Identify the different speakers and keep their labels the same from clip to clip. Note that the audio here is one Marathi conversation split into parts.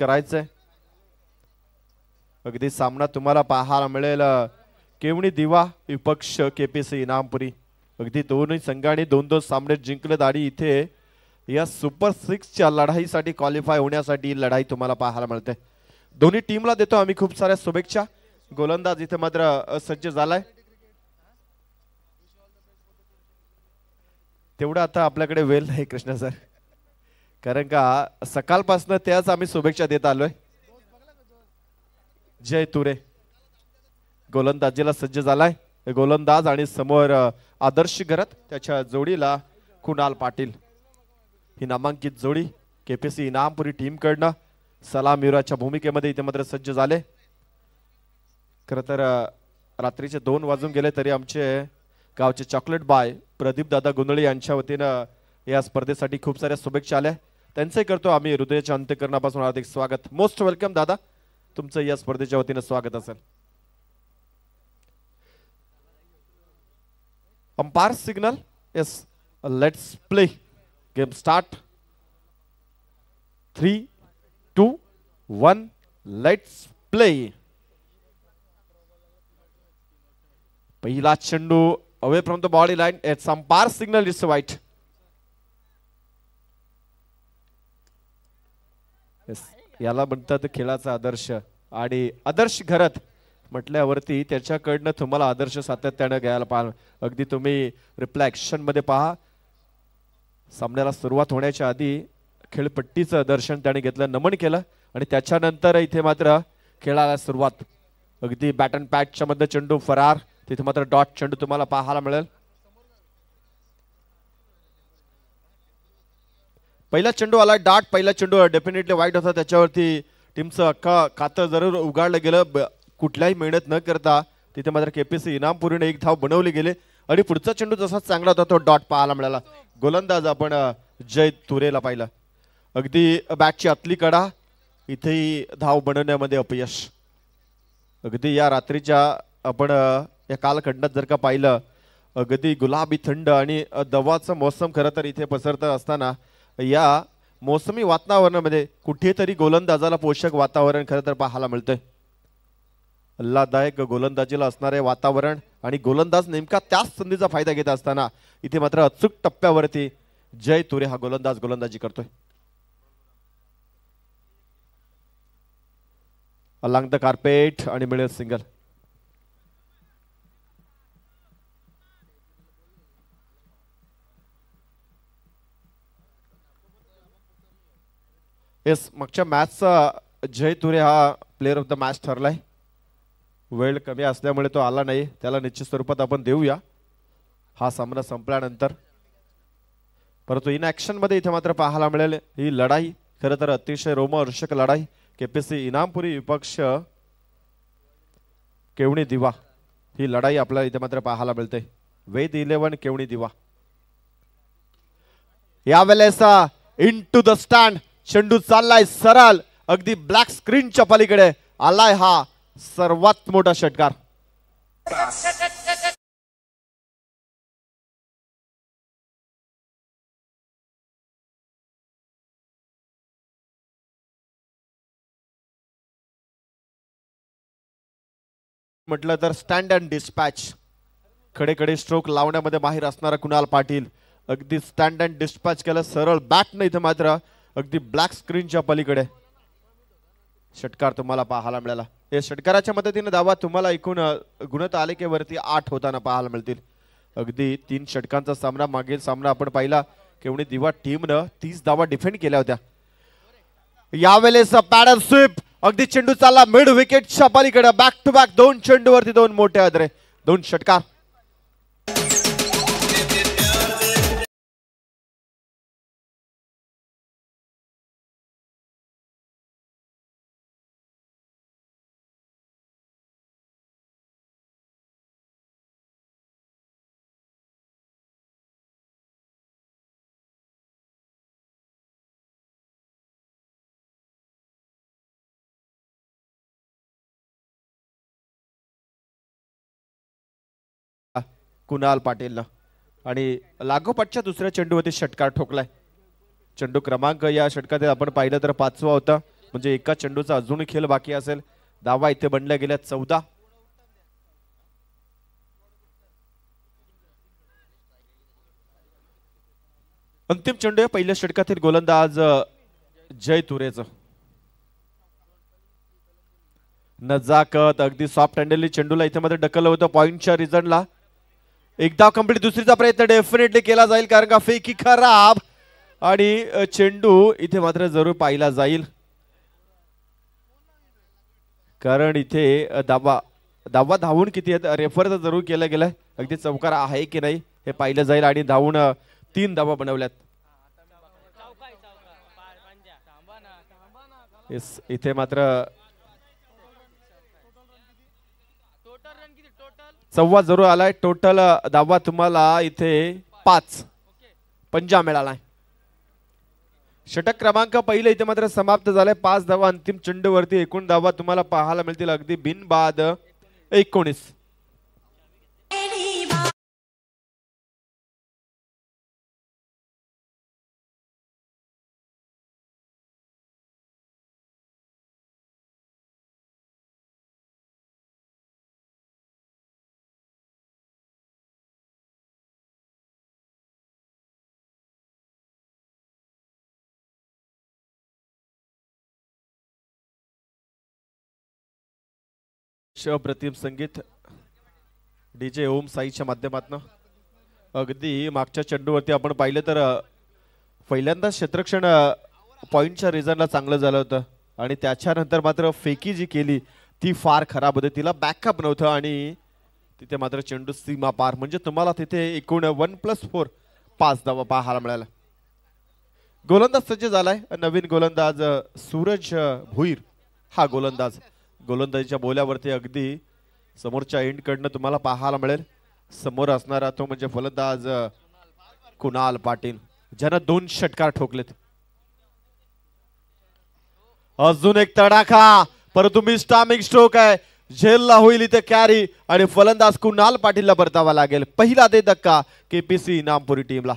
Speaker 1: करायचंय अगदी सामना तुम्हाला पाहायला मिळेल केवणी दिवा विपक्ष केपीसी इनामपुरी अगदी दोन्ही संघाने दोन दोन सामने जिंकले दाडी इथे या सुपर सिक्सच्या लढाईसाठी क्वालिफाय होण्यासाठी लढाई तुम्हाला पाहायला मिळते दोन्ही टीमला देतो आम्ही खूप साऱ्या शुभेच्छा गोलंदाज इथे मात्र सज्ज झालाय तेवढा आता आपल्याकडे वेल नाही कृष्णा सर कारण का सकाळपासनं त्याच आम्ही शुभेच्छा देत आलोय जय तुरे गोलंदाजीला सज्ज झालाय गोलंदाज आणि समोर आदर्श घरात त्याच्या जोडीला कुणाल पाटील ही नामांकित जोडी केपीसी इनामपुरी कडनं सलाम युराच्या भूमिकेमध्ये इथे मात्र सज्ज झाले खर तर रात्रीचे दोन वाजून गेले तरी आमचे गावचे चॉकलेट बाय प्रदीप दादा गुंदळे यांच्या वतीनं या स्पर्धेसाठी खूप साऱ्या शुभेच्छा आल्या त्यांचंही करतो आम्ही हृदयाच्या अंत्यकरणापासून हार्दिक स्वागत मोस्ट वेलकम दादा तुमचं या स्पर्धेच्या वतीनं स्वागत असेल umpire signal yes let's play game start three two one let's play पहिला चेंडू away from the body line it's umpire signal it's wide याला म्हणतात खेळाचा आदर्श आणि आदर्श घरात म्हटल्यावरती त्याच्याकडनं तुम्हाला आदर्श सातत्यानं घ्यायला पाहा अगदी तुम्ही मध्ये पहा सामन्याला सुरुवात होण्याच्या आधी खेळपट्टीचं दर्शन त्याने घेतलं नमन केलं आणि त्याच्यानंतर इथे मात्र खेळाला सुरुवात अगदी बॅटन पॅटच्या मध्ये चेंडू फरार तिथे मात्र डॉट चेंडू तुम्हाला पाहायला मिळेल पहिला चेंडू आला डाट पहिला चेंडू डेफिनेटली वाईट होता त्याच्यावरती टीमचं अख्खा खातं जरूर उघाडलं गेलं कुठल्याही मेहनत न करता तिथे मात्र केपीसी इनामपुरीने एक धाव बनवली गेले आणि पुढचा चेंडू जसा चांगला होता तो डॉट पाहायला मिळाला गोलंदाज आपण जय तुरेला पाहिला अगदी बॅटची आतली कडा इथेही धाव बनवण्यामध्ये अपयश अगदी या रात्रीच्या आपण या कालखंडात जर का पाहिलं अगदी गुलाबी थंड आणि दवाचं मौसम खरं तर इथे पसरत असताना या मोसमी वातावरणामध्ये कुठेतरी गोलंदाजाला पोषक वातावरण खरं तर पाहायला मिळतंय हल्लादायक गोलंदाजीला असणारे वातावरण आणि गोलंदाज नेमका त्याच संधीचा फायदा घेत असताना इथे मात्र अचूक टप्प्यावरती जय तुरे हा गोलंदाज गोलंदाजी करतोय अलांग द कार्पेट आणि मिळेल सिंगल येस मागच्या मॅचचा जय तुरे हा प्लेअर ऑफ द मॅच ठरलाय वेळ कमी असल्यामुळे तो आला नाही त्याला निश्चित स्वरूपात आपण देऊया हा सामना संपल्यानंतर परंतु इन ॲक्शनमध्ये इथे मात्र पाहायला मिळेल ही लढाई खरं तर अतिशय रोमहर्षक लढाई केपीसी इनामपुरी विपक्ष केवणी दिवा ही लढाई आपल्याला इथे मात्र पाहायला मिळते वेद इलेव्हन केवणी दिवा यावेळेस इन टू द स्टँड चेंडू चाललाय सराल अगदी ब्लॅक स्क्रीनच्या पालीकडे आलाय हा सर्वात मोठा षटकार म्हटलं तर स्टँड अँड डिस्पॅच खडे स्ट्रोक लावण्यामध्ये बाहेर असणारा कुणाल पाटील अगदी स्टँड अँड डिस्पॅच केलं सरळ बॅट नाही इथं मात्र अगदी ब्लॅक स्क्रीनच्या पलीकडे षटकार तुम्हाला पाहायला मिळाला या षटकाराच्या मदतीने दावा तुम्हाला एकूण गुणतालिकेवरती आठ होताना पाहायला मिळतील अगदी तीन षटकांचा सामना मागील सामना आपण पाहिला केवढी दिवा टीमनं तीस दावा डिफेंड केल्या होत्या यावेळेस पॅडर स्वीप अगदी चेंडू चालला मिड विकेटच्या पलीकडे बॅक टू बॅक दोन चेंडूवरती दोन मोठे आदरे दोन षटकार कुणाल पाटीलनं आणि लागोपाठच्या दुसऱ्या चेंडूवरती षटकार ठोकलाय चेंडू क्रमांक या षटकात आपण पाहिलं तर पाचवा होता म्हणजे एका चेंडूचा अजून खेळ बाकी असेल दावा इथे बनल्या गेल्या चौदा अंतिम चेंडू या पहिल्या षटकातील गोलंदाज जय तुरेच नजाकत अगदी सॉफ्ट हँडलली चेंडूला इथे मध्ये ढकललं होतं पॉईंटच्या रिझनला एकदा कंप्लीट दुसरीचा प्रयत्न डेफिनेटली केला जाईल कारण का फेकी खराब आणि चेंडू इथे मात्र जरूर पाहिला जाईल कारण इथे दाबा दाबा धावून किती आहेत रेफर तर जरूर केलं गेलं अगदी चौकार आहे की नाही हे पाहिलं जाईल आणि धावून तीन धावा बनवल्यात इथे मात्र सव्वा जरूर आलाय टोटल दावा तुम्हाला इथे पाच पंजा मिळालाय षटक क्रमांक पहिले इथे मात्र समाप्त झालाय पाच धावा अंतिम वरती एकूण दावा तुम्हाला पाहायला मिळतील अगदी बिनबाद एकोणीस अतिशय अप्रतिम संगीत डी जे ओम साईच्या माध्यमातून अगदी मागच्या चेंडूवरती आपण पाहिलं तर पहिल्यांदा क्षेत्रक्षण पॉईंटच्या रिझनला चांगलं झालं होतं आणि त्याच्यानंतर मात्र फेकी जी केली ती फार खराब होती तिला बॅकअप नव्हतं आणि तिथे मात्र चेंडू सीमा पार म्हणजे तुम्हाला तिथे एकूण वन प्लस फोर पाच धावा पाहायला मिळाला गोलंदाज सज्ज झालाय नवीन गोलंदाज सूरज भुईर हा गोलंदाज गोलंदाजीच्या बोल्यावरती अगदी समोरच्या इंडकडनं तुम्हाला पाहायला मिळेल समोर असणारा तो म्हणजे फलंदाज कुणाल पाटील ज्यानं दोन षटकार ठोकलेत अजून एक तडाखा परंतु स्टामिक स्ट्रोक आहे झेलला होईल इथे कॅरी आणि फलंदाज कुणाल पाटीलला परतावा लागेल पहिला दे धक्का केपीसी नामपुरी टीमला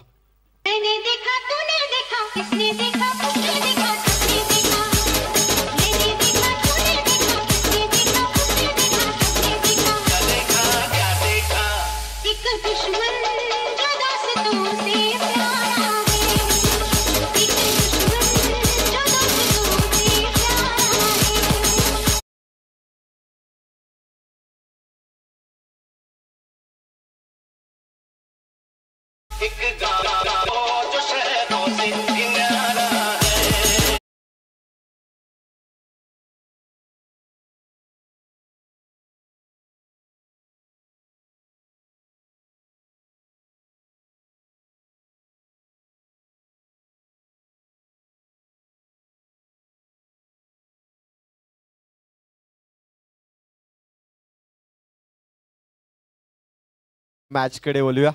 Speaker 1: कडे बोलूया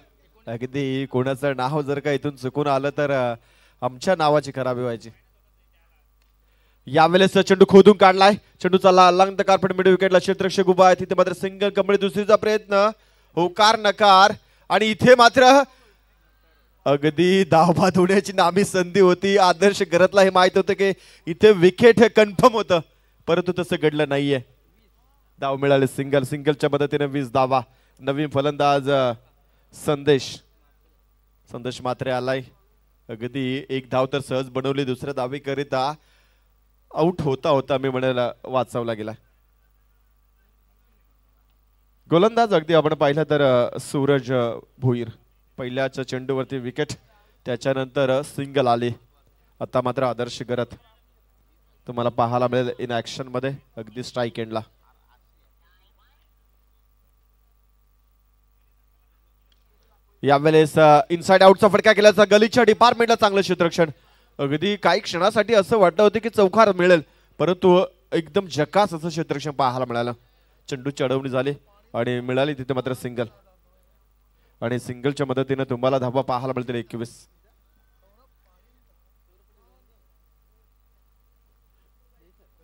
Speaker 1: अगदी कोणाचं नाव जर का इथून चुकून आलं तर आमच्या नावाची खराबी व्हायची यावेळेस चेंडू खोदून काढलाय चेंडूचा लांग कार्पेट मिड विकेटला क्षेत्रक्षक उभा आहे तिथे मात्र सिंगल कमळी दुसरीचा प्रयत्न होकार नकार आणि इथे मात्र अगदी धावबाद होण्याची नामी संधी होती आदर्श घरातला हे माहित होतं की इथे विकेट हे कन्फर्म होतं परंतु तसं घडलं नाहीये दाव मिळाले सिंगल सिंगलच्या मदतीने वीस धावा नवीन फलंदाज संदेश संदेश मात्रे आलाय अगदी एक धाव तर सहज बनवली दुसऱ्या धावीकरिता आउट होता होता मी म्हणायला वाचवला गेला गोलंदाज अगदी आपण पाहिलं तर सूरज भोईर पहिल्याच्या चेंडूवरती विकेट त्याच्यानंतर सिंगल आले आता मात्र आदर्श करत तुम्हाला पाहायला मिळेल इन मध्ये अगदी स्ट्राईक एंडला यावेळेस इनसाइड आउटचा फटका केल्याचा गलीच्या डिपार्टमेंटला चांगलं क्षेत्रक्षण अगदी काही क्षणासाठी असं वाटलं होतं की चौकार मिळेल परंतु एकदम जकास असं क्षेत्रक्षण पाहायला मिळालं चंडू चढवणी झाली आणि मिळाली तिथे मात्र सिंगल आणि सिंगलच्या मदतीनं तुम्हाला धावा पाहायला मिळतील एकवीस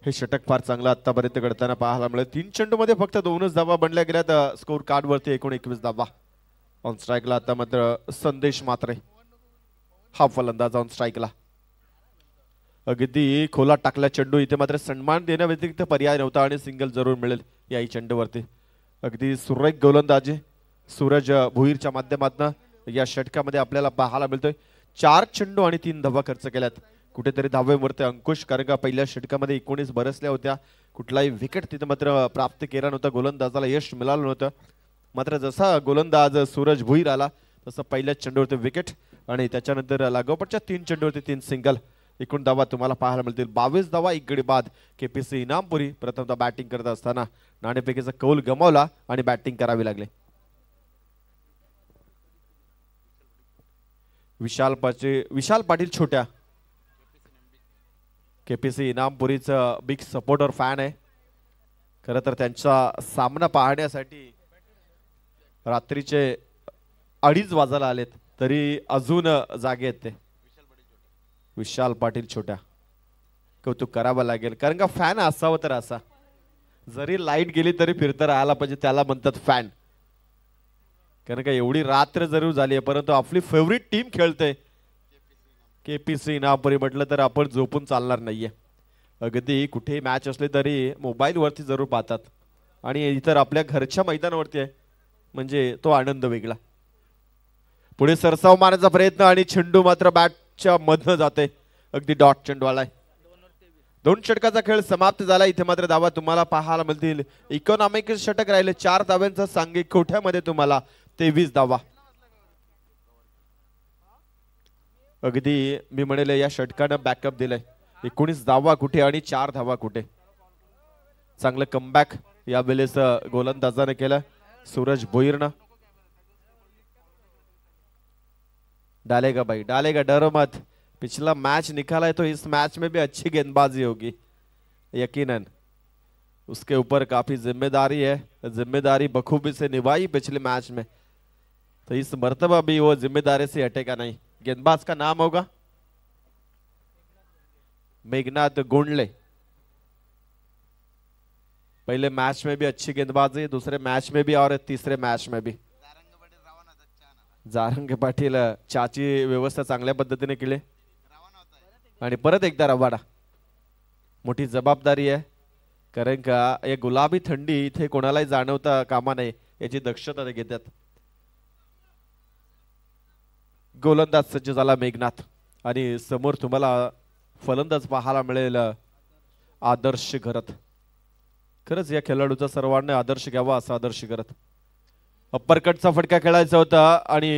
Speaker 1: हे षटक फार चांगलं आतापर्यंत घडताना पाहायला मिळेल तीन मध्ये फक्त दोनच धावा बनल्या गेल्या तर कार्ड वरती एकूण एकवीस धावा ऑन स्ट्राईकला आता मात्र संदेश मात्रे हा फलंदाज ऑन स्ट्राईकला अगदी खोला टाकला चेंडू इथे मात्र सन्मान देण्या व्यतिरिक्त पर्याय नव्हता आणि सिंगल जरूर मिळेल याही चेंडूवरती अगदी सुरेख गोलंदाजी सूरज भुईरच्या माध्यमातून या षटकामध्ये आपल्याला पाहायला मिळतोय चार चेंडू आणि तीन धावा खर्च केल्यात कुठेतरी धावेवरती अंकुश कारण का पहिल्या षटकामध्ये एकोणीस बरसल्या होत्या कुठलाही विकेट तिथे मात्र प्राप्त केला नव्हता गोलंदाजाला यश मिळालं नव्हतं मात्र जसा गोलंदाज सूरज भुईर आला तसं पहिल्याच चेंडूवरती विकेट आणि त्याच्यानंतर लागोपाटच्या तीन चेंडूवरती तीन सिंगल एकूण धावा तुम्हाला पाहायला मिळतील बावीस धावा एक गडी बाद के पी सी इनामपुरी प्रथमतः बॅटिंग करत असताना नाणेपैकीचा कौल गमावला आणि बॅटिंग करावी लागले विशाल पाचे विशाल पाटील छोट्या के पी सी इनामपुरीचं बिग सपोर्टर फॅन आहे खरं तर त्यांचा सामना पाहण्यासाठी रात्रीचे अडीच वाजायला आलेत तरी अजून जागे आहेत ते विशाल पाटील छोट्या कौतुक करावं लागेल कारण का फॅन असावं तर असा जरी लाईट गेली तरी फिरता राहायला पाहिजे त्याला म्हणतात फॅन कारण का एवढी रात्र जरूर झाली आहे परंतु आपली फेवरेट टीम खेळते के पी सी म्हटलं तर आपण झोपून चालणार नाहीये अगदी कुठेही मॅच असली तरी मोबाईलवरती जरूर पाहतात आणि इतर आपल्या घरच्या मैदानावरती आहे म्हणजे तो आनंद वेगळा पुढे सरसाव मारण्याचा प्रयत्न आणि चेंडू मात्र बॅटच्या मधनं जाते अगदी डॉट आलाय दोन षटकाचा खेळ समाप्त झाला इथे मात्र धावा तुम्हाला पाहायला मिळतील इकॉनॉमिक षटक राहिले चार धाव्यांचा सांगे कोठ्यामध्ये तुम्हाला तेवीस धावा अगदी मी म्हणेल या षटकानं बॅकअप दिलाय एकोणीस धावा कुठे आणि चार धावा कुठे चांगलं कमबॅक या वेळेस गोलंदाजाने केलं सूरज बोईरना डालेगा भाई डालेगा डरो मत पिछला मैच निकाला है तो इस मैच में भी अच्छी गेंदबाजी होगी यकीनन उसके ऊपर काफी जिम्मेदारी है जिम्मेदारी बखूबी से निभाई पिछले मैच में तो इस मरतबा भी वो जिम्मेदारी से हटेगा नहीं गेंदबाज का नाम होगा मेघनाथ गुंडले पहले मॅच में भी अच्छी गेंदबाजी दूसरे मैच में भी और तिसरे मॅच में भी जारंग पाटील चाची व्यवस्था चांगल्या पद्धतीने केली आणि परत एकदा रवाडा मोठी जबाबदारी आहे कारण का या गुलाबी थंडी इथे कोणालाही जाणवता कामा नाही याची दक्षता ते घेतात गोलंदाज सज्ज झाला मेघनाथ आणि समोर तुम्हाला फलंदाज पाहायला मिळेल आदर्श घरत खरंच या खेळाडूचा सर्वांना आदर्श घ्यावा असा आदर्श करत अप्परकटचा फटका खेळायचा होता आणि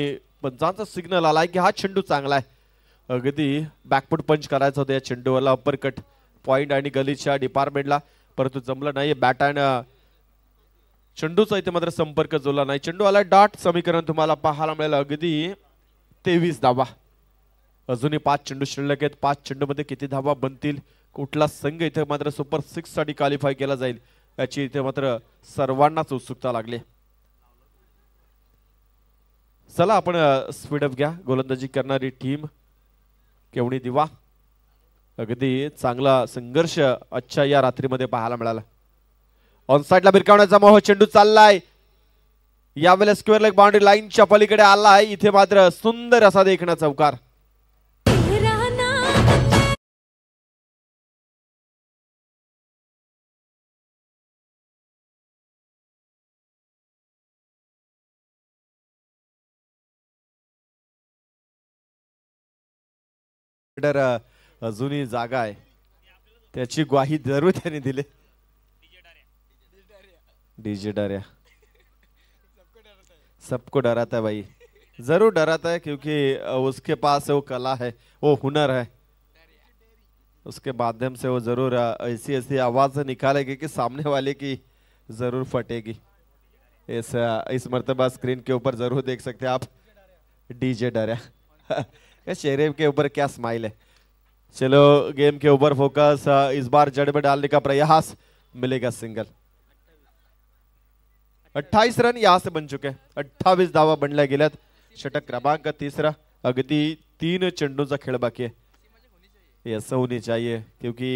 Speaker 1: पंचांचा सिग्नल आलाय की हा चेंडू चांगला आहे अगदी बॅकफूट पंच करायचा होता या अप्पर कट पॉईंट आणि गलीच्या डिपार्टमेंटला परंतु जमलं नाही बॅट आणि चेंडूचा इथे मात्र संपर्क जोडला नाही चेंडू आला डॉट समीकरण तुम्हाला पाहायला मिळेल अगदी तेवीस धावा अजूनही पाच चेंडू शिल्लक आहेत पाच मध्ये किती धावा बनतील कुठला संघ इथे मात्र सुपर साठी क्वालिफाय केला जाईल याची इथे मात्र सर्वांनाच उत्सुकता लागली चला आपण स्पीडअप घ्या गोलंदाजी करणारी टीम केवणी दिवा अगदी चांगला संघर्ष अच्छा या रात्रीमध्ये पाहायला मिळाला ऑन साईडला बिरकावण्याचा मोह चेंडू चाललाय यावेळेस स्क्वेअर लेग बाउंड्री लाईनच्या पलीकडे आलाय इथे मात्र सुंदर असा देखण्याचा उकार आपल्याकडे जुनी जागा है त्याची ग्वाही जरूर त्यांनी डीजे डर सबको डराता है भाई जरूर डराता है क्योंकि उसके पास वो कला है वो हुनर है उसके माध्यम से वो जरूर ऐसी ऐसी आवाज़ निकालेगी कि सामने वाले की जरूर फटेगी इस इस मरतबा स्क्रीन के ऊपर जरूर देख सकते हैं आप डीजे डरा चेहरे के ऊपर क्या स्माइल है चलो गेम के ऊपर फोकस हाँ, इस बार जड़ में डालने का प्रयास मिलेगा सिंगल 28 रन यहां से बन चुके अट्ठावी धावा बनला गेल्यात षटक क्रमांक तीसरा अगति तीन चंडो का खेल बाकी है ऐसा होनी चाहिए क्योंकि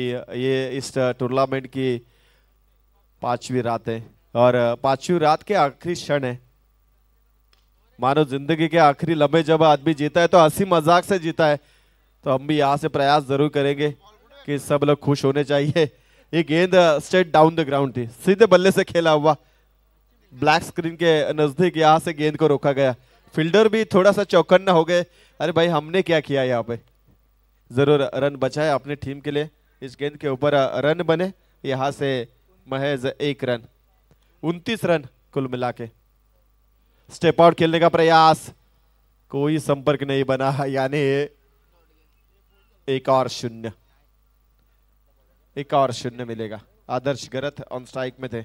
Speaker 1: ये इस टूर्नामेंट की पांचवी रात है और पांचवी रात के आखिरी क्षण है मानो जिंदगी के आखिरी लम्बे जब आदमी जीता है तो हंसी मजाक से जीता है तो हम भी यहाँ से प्रयास जरूर करेंगे कि सब लोग खुश होने चाहिए ये गेंद स्ट्रेट डाउन द ग्राउंड थी सीधे बल्ले से खेला हुआ ब्लैक स्क्रीन के नज़दीक यहाँ से गेंद को रोका गया फील्डर भी थोड़ा सा चौकन्ना हो गए अरे भाई हमने क्या किया यहाँ पे ज़रूर रन बचाए अपने टीम के लिए इस गेंद के ऊपर रन बने यहाँ से महज एक रन उनतीस रन कुल मिला के स्टेप आउट खेलने का प्रयास कोई संपर्क नहीं बना यानी एक और शून्य एक और शून्य मिलेगा आदर्श गरत ऑन स्ट्राइक में थे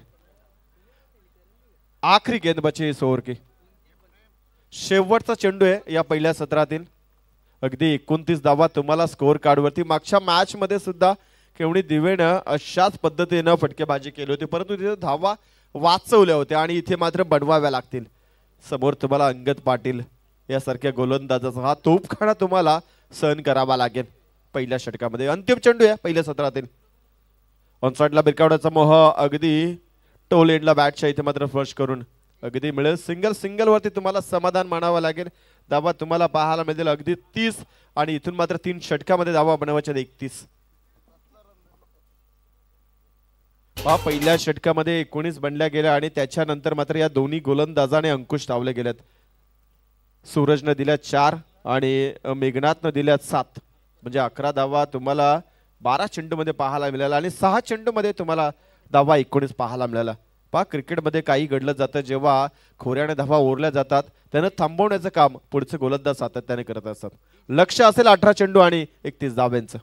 Speaker 1: आखिरी गेंद बचे इस ओवर की शेवटचा चेंडू आहे या पहिल्या सत्रातील अगदी एकोणतीस धावा तुम्हाला स्कोअर वरती मागच्या मॅच मध्ये सुद्धा केवणी दिवेनं अशाच पद्धतीनं फटकेबाजी केली होती परंतु तिथे धावा वाचवल्या होत्या आणि इथे मात्र बडवाव्या लागतील समोर तुम्हाला अंगद पाटील यासारख्या गोलंदाजाचा हा तोपखाना तुम्हाला सहन करावा लागेल पहिल्या षटकामध्ये अंतिम चेंडू या पहिल्या सत्रातील साईडला बिरकावड्याचा मोह अगदी टोल एंडला बॅटच्या इथे मात्र फर्श करून अगदी मिळेल सिंगल सिंगल वरती तुम्हाला समाधान मानावं लागेल दावा तुम्हाला पाहायला मिळेल अगदी तीस आणि इथून मात्र तीन षटकामध्ये दावा बनवायच्या एकतीस पहा पहिल्या षटकामध्ये एकोणीस बनल्या गेल्या आणि त्याच्यानंतर मात्र या दोन्ही गोलंदाजाने अंकुश लावले गेलेत सूरजनं दिल्या चार आणि मेघनाथनं दिल्या सात म्हणजे अकरा धावा तुम्हाला बारा चेंडूमध्ये पाहायला मिळाला आणि सहा चेंडूमध्ये तुम्हाला धावा एकोणीस पाहायला मिळाला पहा क्रिकेटमध्ये काही घडलं जातं जेव्हा खोऱ्याने धावा ओरल्या जातात त्यानं थांबवण्याचं काम पुढचं गोलंदाज सातत्याने करत असतात लक्ष असेल अठरा चेंडू आणि एकतीस धाव्यांचं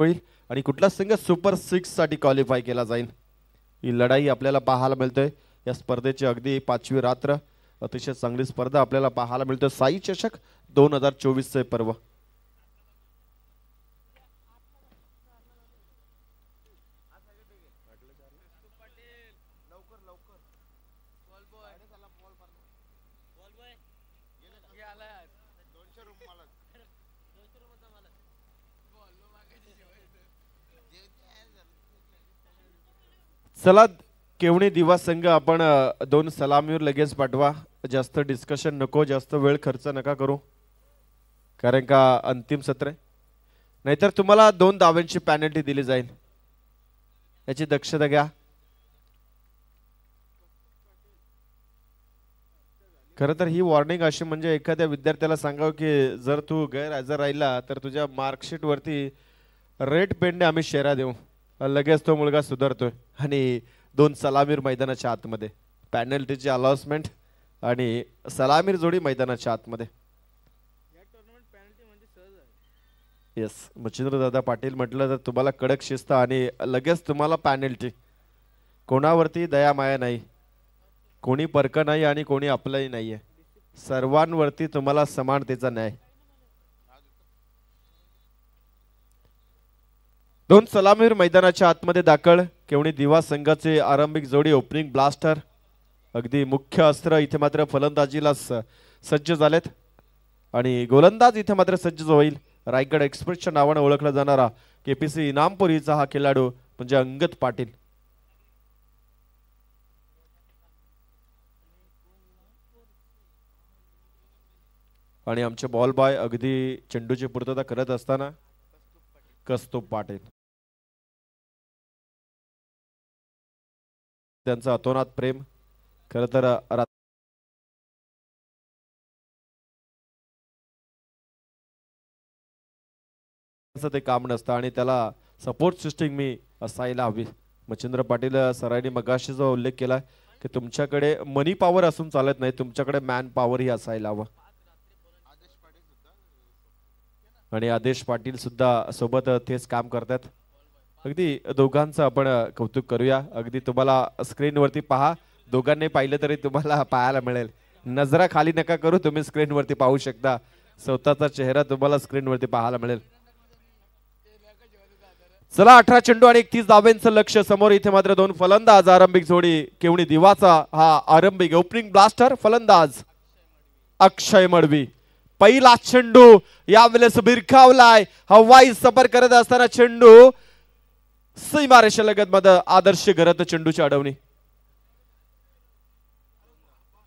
Speaker 1: होईल आणि कुठला संघ सुपर साठी क्वालिफाय केला जाईल ही लढाई आपल्याला पाहायला मिळते या स्पर्धेची अगदी पाचवी रात्र अतिशय चांगली स्पर्धा आपल्याला पाहायला मिळते साई चषक दोन हजार चोवीसचे पर्व चला केवणी दिवा संघ आपण दोन सलामीवर लगेच पाठवा जास्त डिस्कशन नको जास्त वेळ खर्च नका करू कारण का अंतिम सत्र नाहीतर तुम्हाला दोन दाव्यांची पॅनल्टी दिली जाईल याची दक्षता घ्या खरं तर ही वॉर्निंग अशी म्हणजे एखाद्या विद्यार्थ्याला सांगावं की जर तू गैरहजर राहिला तर तुझ्या मार्कशीटवरती रेड पेंडे आम्ही शेरा देऊ लगेच तो मुलगा सुधारतोय आणि दोन सलामीर मैदानाच्या आतमध्ये पॅनल्टीची अलॉसमेंट आणि सलामीर जोडी मैदानाच्या आतमध्ये येस म्हणजे दादा पाटील म्हटलं तर तुम्हाला कडक शिस्त आणि लगेच तुम्हाला पॅनल्टी कोणावरती दया माया नाही कोणी परक नाही आणि कोणी आपलंही नाही आहे सर्वांवरती तुम्हाला समानतेचा न्याय दोन सलामीर मैदानाच्या आतमध्ये दाखल केवणी दिवा संघाचे आरंभिक जोडी ओपनिंग ब्लास्टर अगदी मुख्य अस्त्र इथे मात्र फलंदाजीला सज्ज झालेत आणि गोलंदाज इथे मात्र सज्ज होईल रायगड एक्सप्रेसच्या नावाने ओळखला जाणारा केपीसी इनामपुरीचा हा खेळाडू म्हणजे अंगत पाटील आणि आमचे बॉल बॉय अगदी चेंडूची पूर्तता करत असताना कस्तुप पाटील त्यांचं अतोनात प्रेम
Speaker 2: खरं तर
Speaker 1: ते काम नसतं आणि त्याला सपोर्ट सिस्टिंग मी असायला हवी मच्छिंद्र पाटील सरांनी मगाशी जो उल्लेख केला की तुमच्याकडे मनी पॉवर असून चालत नाही तुमच्याकडे मॅन पॉवर ही असायला हवं आणि आदेश पाटील सुद्धा सोबत तेच काम करतात अगदी दोघांचं आपण कौतुक करूया अगदी तुम्हाला स्क्रीनवरती पहा दोघांनी पाहिलं तरी तुम्हाला पाहायला मिळेल नजरा खाली नका करू तुम्ही स्क्रीनवरती पाहू शकता स्वतःचा चेहरा तुम्हाला स्क्रीनवरती पाहायला मिळेल चला अठरा चेंडू आणि एकतीस दाव्यांचं लक्ष समोर इथे मात्र दोन फलंदाज आरंभिक जोडी केवणी दिवाचा हा आरंभिक ओपनिंग ब्लास्टर फलंदाज अक्षय मडवी पहिला चेंडू यावेळेस बिरखावलाय हवाई सफर करत असताना चेंडू सीमारेषा लगत मध आदर्श घरात चेंडूची अडवणी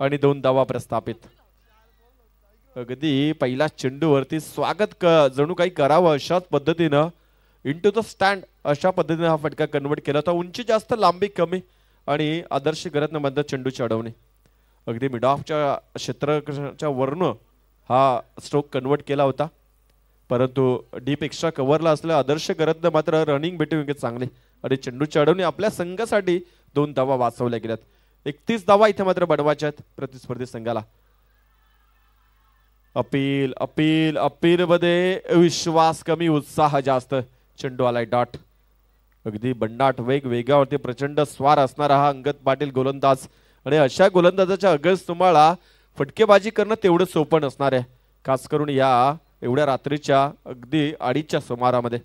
Speaker 1: आणि दोन दावा प्रस्थापित अगदी पहिला चेंडूवरती स्वागत क जणू काही करावं अशाच पद्धतीनं इंटू द स्टँड अशा पद्धतीनं हा फटका कन्वर्ट केला होता उंची जास्त लांबी कमी आणि आदर्श घरात मधनं चेंडू चढवणे अगदी मिड ऑफच्या क्षेत्राच्या वरनं हा स्ट्रोक कन्वर्ट केला होता परंतु डीप एक्स्ट्रा कव्हरला असलेला आदर्श गरजनं मात्र रनिंग भेटू विकेट चांगले आणि चेंडू चढवणी आपल्या संघासाठी दोन धावा वाचवल्या गेल्यात एकतीस धावा इथे मात्र बनवायच्या आहेत प्रतिस्पर्धी संघाला अपील अपील अपील मध्ये विश्वास कमी उत्साह जास्त चेंडू आलाय डॉट अगदी बंडाट वेग वेगावरती प्रचंड स्वार असणारा हा अंगत पाटील गोलंदाज आणि अशा गोलंदाजाच्या अगस्त तुम्हाला फटकेबाजी करणं तेवढं सोपं नसणार आहे खास करून या एवढ्या रात्रीच्या अगदी अडीचच्या सुमारामध्ये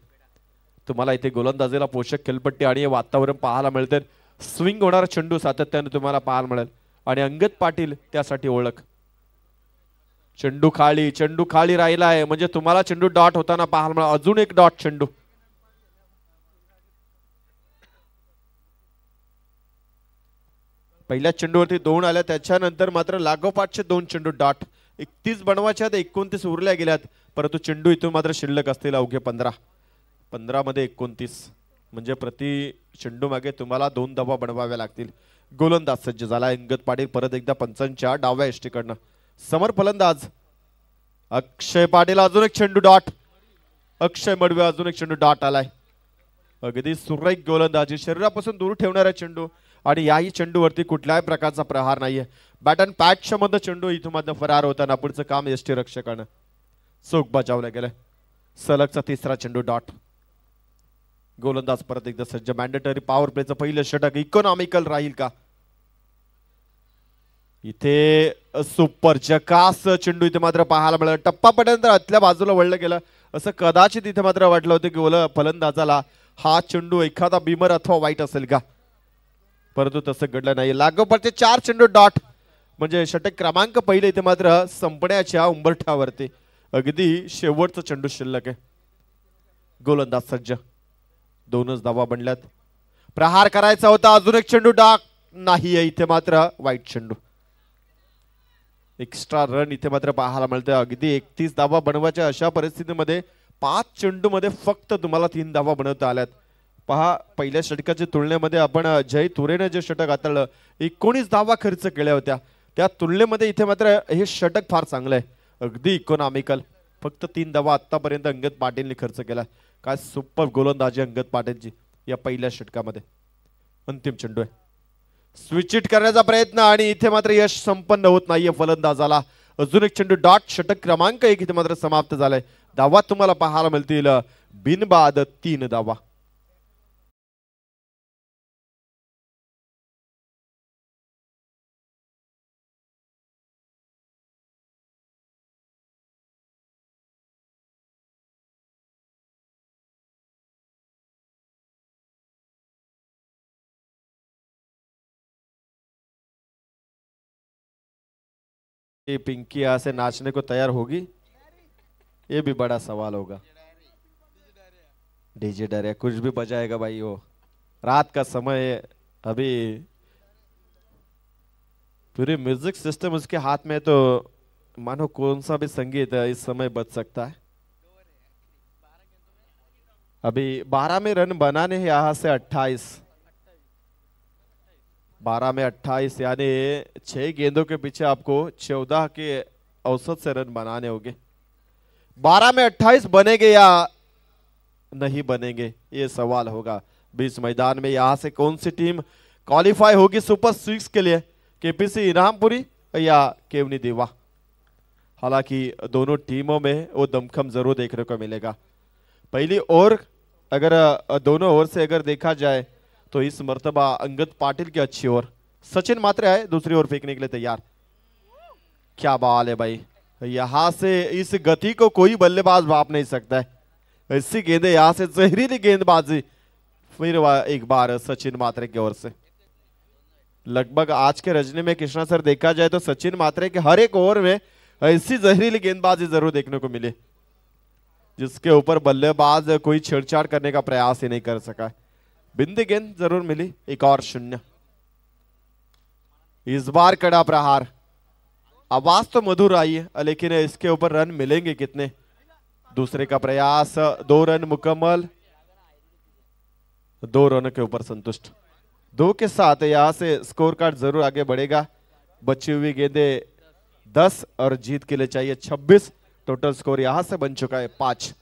Speaker 1: तुम्हाला इथे गोलंदाजीला पोषक खेळपट्टी आणि वातावरण पाहायला मिळते स्विंग होणारा चेंडू सातत्याने तुम्हाला पाहायला मिळेल आणि अंगत पाटील त्यासाठी ओळख चेंडू खाळी चेंडू खाळी राहिला आहे म्हणजे तुम्हाला चेंडू डॉट होताना पाहायला मिळाला अजून एक डॉट चेंडू पहिल्या चेंडूवरती दोन आल्या त्याच्यानंतर मात्र लागोपाठचे दोन चेंडू डॉट एकतीस बनवाच्या आता एकोणतीस उरल्या गेल्यात परंतु चेंडू इथून मात्र शिल्लक असतील अवघे पंधरा पंधरामध्ये एकोणतीस म्हणजे प्रति चेंडू मागे तुम्हाला दोन दबा बनवाव्या लागतील गोलंदाज सज्ज झाला इंगत पाटील परत एकदा पंचांच्या डाव्या एष्टीकडनं समर फलंदाज अक्षय पाटील अजून एक चेंडू डॉट अक्षय मडवे अजून एक चेंडू डॉट आलाय अगदी सुरेख गोलंदाजी शरीरापासून दूर ठेवणारा चेंडू आणि याही चेंडूवरती कुठल्याही प्रकारचा प्रहार नाहीये बॅटन अँड पॅटच्या मध्ये चेंडू इथून फरार होताना पुढचं काम एस टी रक्षकानं चोख बजावलं गेलं सलगचा तिसरा चेंडू डॉट गोलंदाज परत एकदा सज्ज मॅन्डेटरी पॉवर प्लेचं पहिलं षटक इकॉनॉमिकल राहील का इथे सुपर जकास चेंडू इथे मात्र पाहायला मिळालं टप्पा तर आतल्या बाजूला वळलं गेलं असं कदाचित इथे मात्र वाटलं होतं की ओलं फलंदाजाला हा चेंडू एखादा बिमर अथवा वाईट असेल का परंतु तसं घडलं नाही लागोपाठचे चार चेंडू डॉट म्हणजे षटक क्रमांक पहिले इथे मात्र संपण्याच्या उंबरठ्यावरती अगदी शेवटचं चेंडू शिल्लक आहे गोलंदाज सज्ज दोनच धावा बनल्यात प्रहार करायचा होता अजून एक चेंडू डाक नाही इथे मात्र वाईट चेंडू एक्स्ट्रा रन इथे मात्र पाहायला मिळते अगदी एकतीस धावा बनवायच्या अशा परिस्थितीमध्ये पाच मध्ये फक्त तुम्हाला तीन धावा बनवता आल्यात पहा पहिल्या षटकाच्या तुलनेमध्ये आपण जय तुरेनं जे षटक हाताळलं एकोणीस धावा खर्च केल्या होत्या त्या तुलनेमध्ये इथे मात्र हे षटक फार चांगलं आहे अगदी इकॉनॉमिकल फक्त तीन दावा आतापर्यंत अंगद पाटीलने खर्च केला काय सुपर गोलंदाजी अंगद पाटीलची या पहिल्या षटकामध्ये अंतिम चेंडू आहे स्विचिट करण्याचा प्रयत्न आणि इथे मात्र यश संपन्न होत नाहीये फलंदाजाला अजून एक चेंडू डॉट षटक क्रमांक एक इथे मात्र समाप्त झालाय दावा तुम्हाला पाहायला मिळतील बिनबाद तीन दावा ये पिंकी यहाँ से नाचने को तैयार होगी ये भी बड़ा सवाल होगा डीजे डर है कुछ भी बजाएगा भाई वो रात का समय अभी पूरी म्यूजिक सिस्टम उसके हाथ में तो मानो कौन सा भी संगीत इस समय बच सकता है अभी बारह में रन बनाने हैं यहाँ से अट्ठाईस बारह में अट्ठाईस यानी छह गेंदों के पीछे आपको चौदह के औसत से रन बनाने होंगे बारह में अट्ठाईस बनेंगे या नहीं बनेंगे ये सवाल होगा बीस मैदान में यहां से कौन सी टीम क्वालिफाई होगी सुपर सिक्स के लिए केपीसी इनामपुरी या केवनी देवा हालांकि दोनों टीमों में वो दमखम जरूर देखने को मिलेगा पहली ओर अगर दोनों ओर से अगर देखा जाए तो इस मरतबा अंगद पाटिल की अच्छी ओर सचिन मात्रे आए दूसरी ओर फेंकने के लिए तैयार क्या बाल है भाई यहां से इस गति को कोई बल्लेबाज भाप नहीं सकता है ऐसी गेंदे यहां से जहरीली गेंदबाजी फिर एक बार सचिन मात्रे की ओर से लगभग आज के रजनी में कृष्णा सर देखा जाए तो सचिन मात्रे के हर एक ओवर में ऐसी जहरीली गेंदबाजी जरूर देखने को मिली जिसके ऊपर बल्लेबाज कोई छेड़छाड़ करने का प्रयास ही नहीं कर सका है बिंदी गेंद जरूर मिली एक और शून्य इस बार कड़ा प्रहार आवाज तो मधुर आई है लेकिन इसके ऊपर रन मिलेंगे कितने दूसरे का प्रयास दो रन मुकम्मल दो रनों के ऊपर संतुष्ट दो के साथ यहां से स्कोर कार्ड जरूर आगे बढ़ेगा बची हुई गेंदे दस और जीत के लिए चाहिए छब्बीस टोटल स्कोर यहां से बन चुका है पांच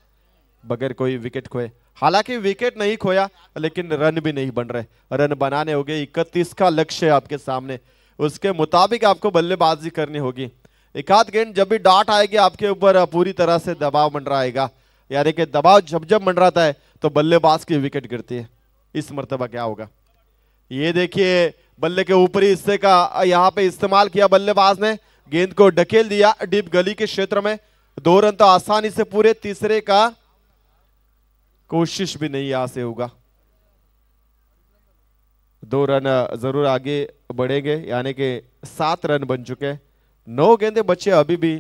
Speaker 1: बगैर कोई विकेट खोए हालांकि विकेट नहीं खोया लेकिन रन भी नहीं बन रहे रन बनाने होंगे इकतीस का लक्ष्य है आपके सामने उसके मुताबिक आपको बल्लेबाजी करनी होगी एकाध गेंद जब भी डॉट आएगी आपके ऊपर पूरी तरह से दबाव बन रहा आएगा यानी कि दबाव जब जब बन रहा है तो बल्लेबाज की विकेट गिरती है इस मरतबा क्या होगा ये देखिए बल्ले के ऊपरी हिस्से का यहाँ पे इस्तेमाल किया बल्लेबाज ने गेंद को ढकेल दिया डीप गली के क्षेत्र में दो रन तो आसानी से पूरे तीसरे का कोशिश भी नहीं यहां से होगा दो रन जरूर आगे बढ़ेंगे यानी कि सात रन बन चुके हैं नौ गेंदे बचे अभी भी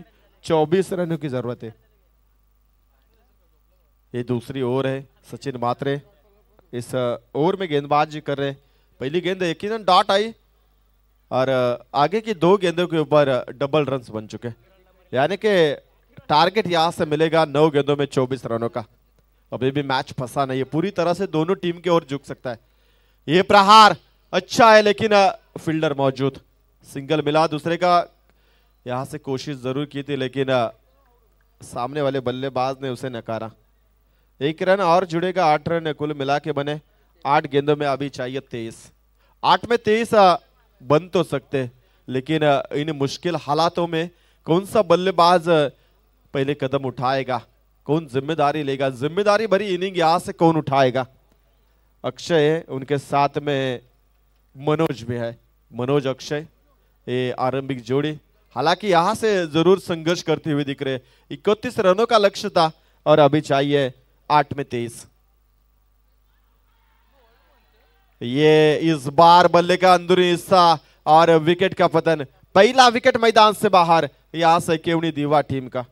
Speaker 1: चौबीस रनों की जरूरत है ये दूसरी ओवर है सचिन मात्रे इस ओवर में गेंदबाज कर रहे हैं पहली गेंद रन डॉट आई और आगे की दो गेंदों के ऊपर डबल रन बन चुके यानी कि टारगेट यहां से मिलेगा नौ गेंदों में चौबीस रनों का अभी भी मैच फंसा नहीं है पूरी तरह से दोनों टीम की ओर झुक सकता है ये प्रहार अच्छा है लेकिन फील्डर मौजूद सिंगल मिला दूसरे का यहां से कोशिश जरूर की थी लेकिन सामने वाले बल्लेबाज ने उसे नकारा एक रन और जुड़ेगा आठ रन कुल मिला के बने आठ गेंदों में अभी चाहिए तेईस आठ में तेईस बन तो सकते लेकिन इन मुश्किल हालातों में कौन सा बल्लेबाज पहले कदम उठाएगा कौन जिम्मेदारी लेगा जिम्मेदारी भरी इनिंग यहां से कौन उठाएगा अक्षय उनके साथ में मनोज भी है मनोज अक्षय ये आरंभिक जोड़ी हालांकि यहां से जरूर संघर्ष करते हुए दिख रहे इकतीस रनों का लक्ष्य था और अभी चाहिए आठ में तेईस ये इस बार बल्ले का अंदरूनी हिस्सा और विकेट का पतन पहला विकेट मैदान से बाहर यहां से केवनी दीवा टीम का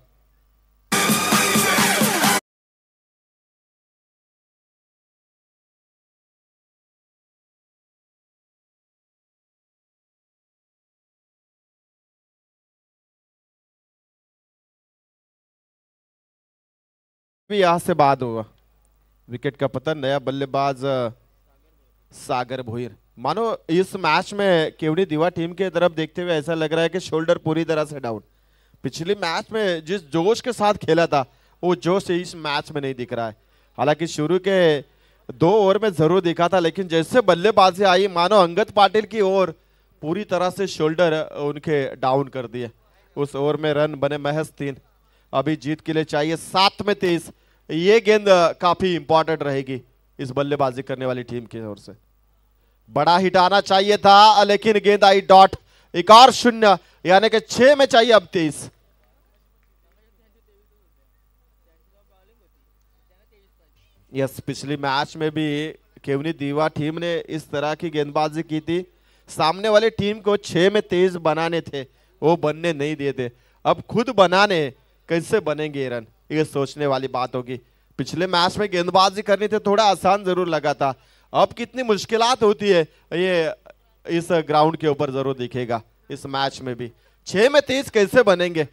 Speaker 1: पे यहां से बाद हुआ विकेट का पतन नया बल्लेबाज सागर भोईर मानो इस मैच में केवड़ी दीवा टीम के तरफ देखते हुए ऐसा लग रहा है कि शोल्डर पूरी तरह से डाउट पिछली मैच में जिस जोश के साथ खेला था वो जोश इस मैच में नहीं दिख रहा है हालांकि शुरू के दो ओवर में जरूर दिखा था लेकिन जैसे बल्लेबाजी आई मानो अंगत पाटिल की ओर पूरी तरह से शोल्डर उनके डाउन कर दिए उस ओवर में रन बने महज तीन अभी जीत के लिए चाहिए सात में तेईस ये गेंद काफी इंपॉर्टेंट रहेगी इस बल्लेबाजी करने वाली टीम की ओर से बड़ा हिट आना चाहिए था लेकिन गेंद आई डॉट एक और शून्य यानी कि छह में चाहिए अब तेईस यस पिछली मैच में भी केवनी दीवा टीम ने इस तरह की गेंदबाजी की थी सामने वाले टीम को छह में तेज बनाने थे वो बनने नहीं दिए थे अब खुद बनाने कैसे बनेंगे रन ये सोचने वाली बात होगी पिछले मैच में गेंदबाजी करनी थी थोड़ा आसान जरूर लगा था अब कितनी मुश्किल होती है ये इस ग्राउंड के ऊपर जरूर दिखेगा इस मैच में भी छह में तीस कैसे बनेंगे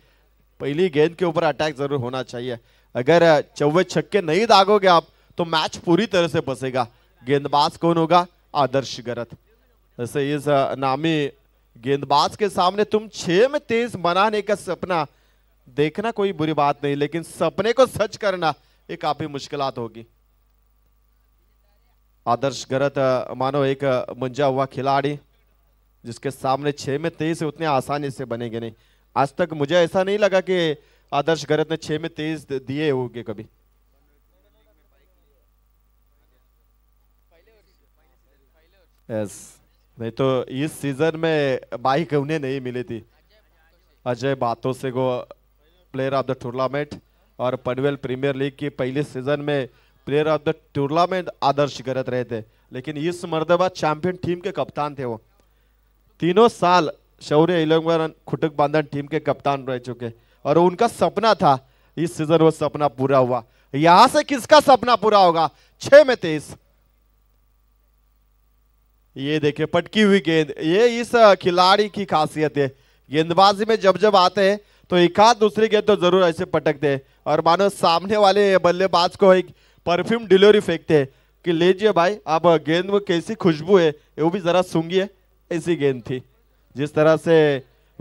Speaker 1: पहली गेंद के ऊपर अटैक जरूर होना चाहिए अगर चौवे छक्के नहीं दागोगे आप तो मैच पूरी तरह से बसेगा गेंदबाज कौन होगा आदर्श गरत ऐसे इस नामी गेंदबाज के सामने तुम छह में तेज बनाने का सपना देखना कोई बुरी बात नहीं लेकिन सपने को सच करना ये काफी मुश्किल होगी आदर्श गलत मानो एक मुंजा हुआ खिलाड़ी जिसके सामने छह में तेईस उतने आसानी से बनेंगे नहीं आज तक मुझे ऐसा नहीं लगा कि आदर्श गलत ने छह में तेईस दिए होंगे कभी यस नहीं तो इस सीजन में बाइक उन्हें नहीं मिली थी अजय बातों से को प्लेयर ऑफ द टूर्नामेंट और पनवेल प्रीमियर लीग की पहले सीजन में player of the tournament Adarsh Garat रहे थे लेकिन इस मरतबा चैंपियन टीम के कप्तान थे वो तीनों साल शौर्य इलंगवन खुटक बांधन टीम के कप्तान रह चुके और उनका सपना था इस सीजन वो सपना पूरा हुआ यहां से किसका सपना पूरा होगा छह में तेईस ये देखिए पटकी हुई गेंद ये इस खिलाड़ी की खासियत है गेंदबाजी में जब जब आते हैं तो एक हाथ दूसरे गेंद तो जरूर ऐसे पटकते हैं और मानो सामने वाले बल्लेबाज को एक परफ्यूम डिलीवरी फेंकते हैं कि लीजिए भाई अब गेंद में कैसी खुशबू है वो भी जरा सूंगी ऐसी गेंद थी जिस तरह से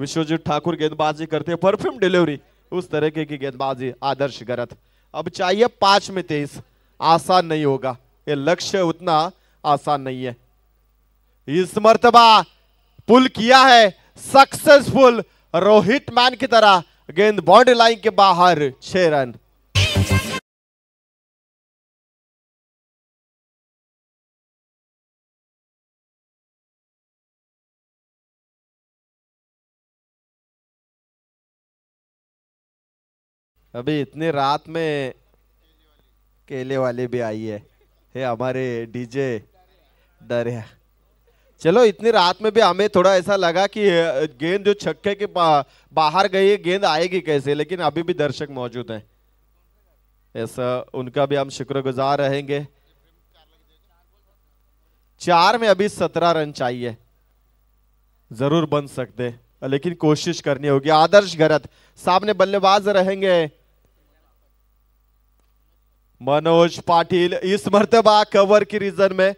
Speaker 1: विश्वजीत ठाकुर गेंदबाजी करते हैं परफ्यूम डिलीवरी उस तरह की गेंदबाजी आदर्श गलत अब चाहिए पांच में तेईस आसान नहीं होगा ये लक्ष्य उतना आसान नहीं है इस मर्तबा पुल किया है सक्सेसफुल रोहित मैन की तरह गेंद बाउंड्री लाइन के बाहर छह रन अभी इतनी रात में केले वाले भी आई है हमारे डीजे डरे चलो इतनी रात में भी हमें थोड़ा ऐसा लगा कि गेंद जो छक्के के बाहर गई है गेंद आएगी कैसे लेकिन अभी भी दर्शक मौजूद हैं ऐसा उनका भी हम शुक्रगुजार रहेंगे चार में अभी सत्रह रन चाहिए जरूर बन सकते लेकिन कोशिश करनी होगी आदर्श गरत सामने बल्लेबाज रहेंगे मनोज पाटिल इस मरतबा कवर की रीजन में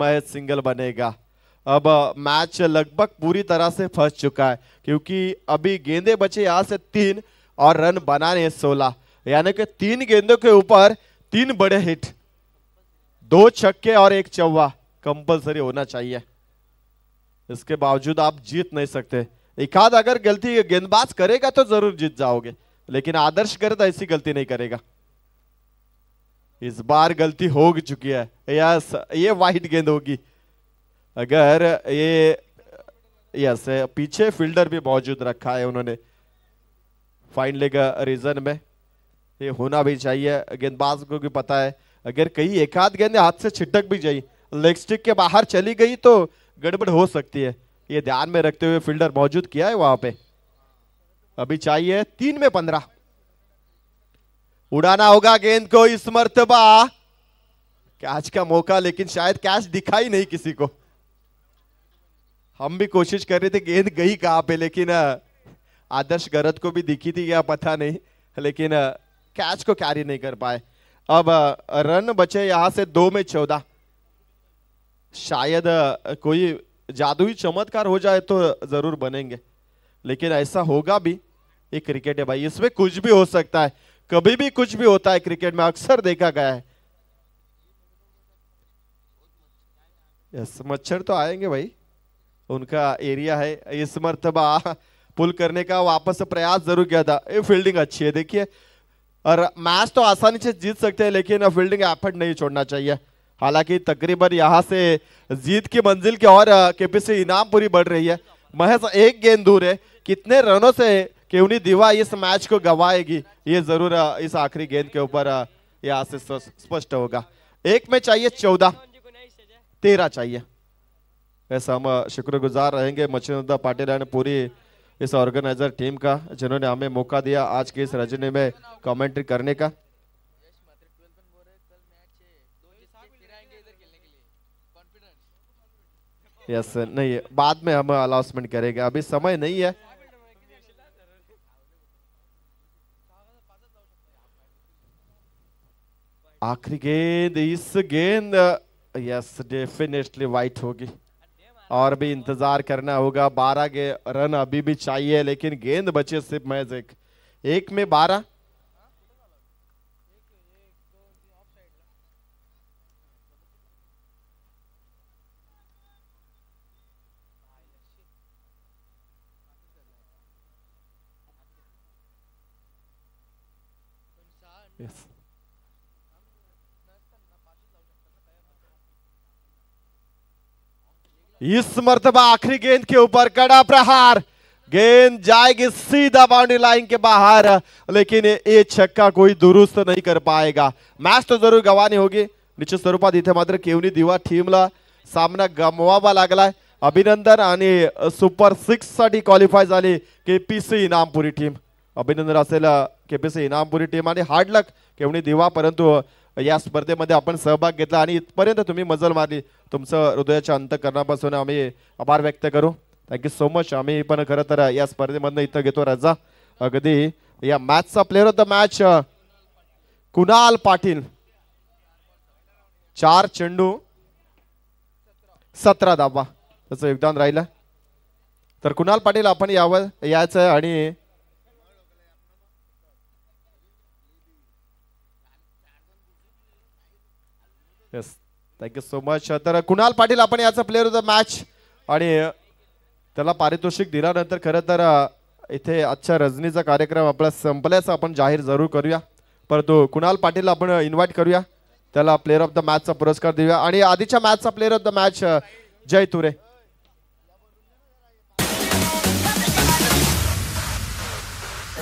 Speaker 1: महेश सिंगल बनेगा अब मैच लगभग पूरी तरह से फंस चुका है क्योंकि अभी गेंदे बचे यहाँ से तीन और रन बनाने सोलह यानी कि तीन गेंदों के ऊपर तीन बड़े हिट दो छक्के और एक चौवा कंपलसरी होना चाहिए इसके बावजूद आप जीत नहीं सकते एकाध अगर गलती गेंदबाज करेगा तो जरूर जीत जाओगे लेकिन आदर्श करे तो ऐसी गलती नहीं करेगा इस बार गलती हो चुकी है यस ये वाइट गेंद होगी अगर ये यस पीछे फील्डर भी मौजूद रखा है उन्होंने फाइन लेग रीजन में ये होना भी चाहिए गेंदबाज को भी पता है अगर कहीं एक आध गेंद हाथ से छिटक भी जाए लेग स्टिक के बाहर चली गई तो गड़बड़ हो सकती है ये ध्यान में रखते हुए फील्डर मौजूद किया है वहां पे अभी चाहिए तीन में पंद्रह उड़ाना होगा गेंद को इस मरतबा कैच का मौका लेकिन शायद कैच दिखाई नहीं किसी को हम भी कोशिश कर रहे थे गेंद गई कहाँ पे लेकिन आदर्श गरत को भी दिखी थी क्या पता नहीं लेकिन कैच को कैरी नहीं कर पाए अब रन बचे यहां से दो में चौदह शायद कोई जादुई चमत्कार हो जाए तो जरूर बनेंगे लेकिन ऐसा होगा भी ये क्रिकेट है भाई इसमें कुछ भी हो सकता है कभी भी कुछ भी होता है क्रिकेट में अक्सर देखा गया है यस मच्छर तो आएंगे भाई उनका एरिया है इस मरतबा पुल करने का वापस प्रयास जरूर किया था ये फील्डिंग अच्छी है देखिए और मैच तो आसानी से जीत सकते हैं लेकिन फील्डिंग एफर्ट नहीं छोड़ना चाहिए हालांकि तकरीबन यहाँ से जीत की मंजिल की और केपीसी इनाम पूरी बढ़ रही है महज एक गेंद दूर है कितने रनों से केवनी दिवा इस मैच को गवाएगी ये जरूर इस आखिरी गेंद के ऊपर यहाँ से स्पष्ट होगा एक में चाहिए चौदह तेरह चाहिए ऐसा हम शुक्रगुजार रहेंगे मच्छिंदा पाटिल एंड पूरी इस ऑर्गेनाइजर टीम का जिन्होंने हमें मौका दिया आज की इस रजनी में कमेंट्री करने का यस नहीं बाद में हम अनाउंसमेंट करेंगे अभी समय नहीं है आखिरी गेंद इस गेंद यस डेफिनेटली वाइट होगी और भी इंतजार करना होगा बारह रन अभी भी चाहिए लेकिन गेंद बचे सिर्फ मैज़ एक एक में बारह इस मरतबा आखिरी गेंद के ऊपर कड़ा प्रहार गेंद जाएगी सीधा बाउंड्री लाइन के बाहर लेकिन ये छक्का कोई दुरुस्त नहीं कर पाएगा मैच तो जरूर गवाने होगी निश्चित स्वरूपात इथे मात्र केवनी दिवा टीमला सामना गमवावा लागलाय अभिनंदन सुपर सिक्स साठी क्वालिफाय झाली केपीसी इनामपुरी टीम अभिनंदन असेल केपीसी इनामपुरी टीम आणि हार्ड दिवा परंतु या स्पर्धेमध्ये आपण सहभाग घेतला आणि इथपर्यंत तुम्ही मजल मारली तुमचं हृदयाच्या अंतकरणापासून आम्ही आभार व्यक्त करू थँक्यू सो मच आम्ही पण खरं तर या स्पर्धेमधनं इथं घेतो रजा अगदी या मॅचचा player of the match Kunal Patil चार चेंडू सतरा दाबा त्याचं योगदान राहिलं तर कुणाल पाटील आपण यावं यायचं आणि येस थँक्यू सो मच तर कुणाल पाटील आपण याचा प्लेअर होता मॅच आणि त्याला पारितोषिक दिल्यानंतर खरं तर इथे आजच्या रजनीचा कार्यक्रम आपला संपल्याचं आपण जाहीर जरूर करूया परंतु कुणाल पाटील आपण इन्व्हाइट करूया त्याला प्लेअर ऑफ द मॅचचा पुरस्कार देऊया आणि आधीच्या मॅचचा player of the match Jay Ture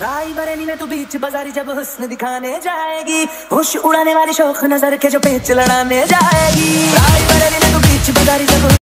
Speaker 2: Rae Bareilly में तू बीच बजारी जब हुस्न दिखाने जाएगी
Speaker 1: हुश उड़ाने वाली शौक नजर के जो पेच लड़ाने जाएगी राई
Speaker 2: बरेली में तू बीच बाजारी जब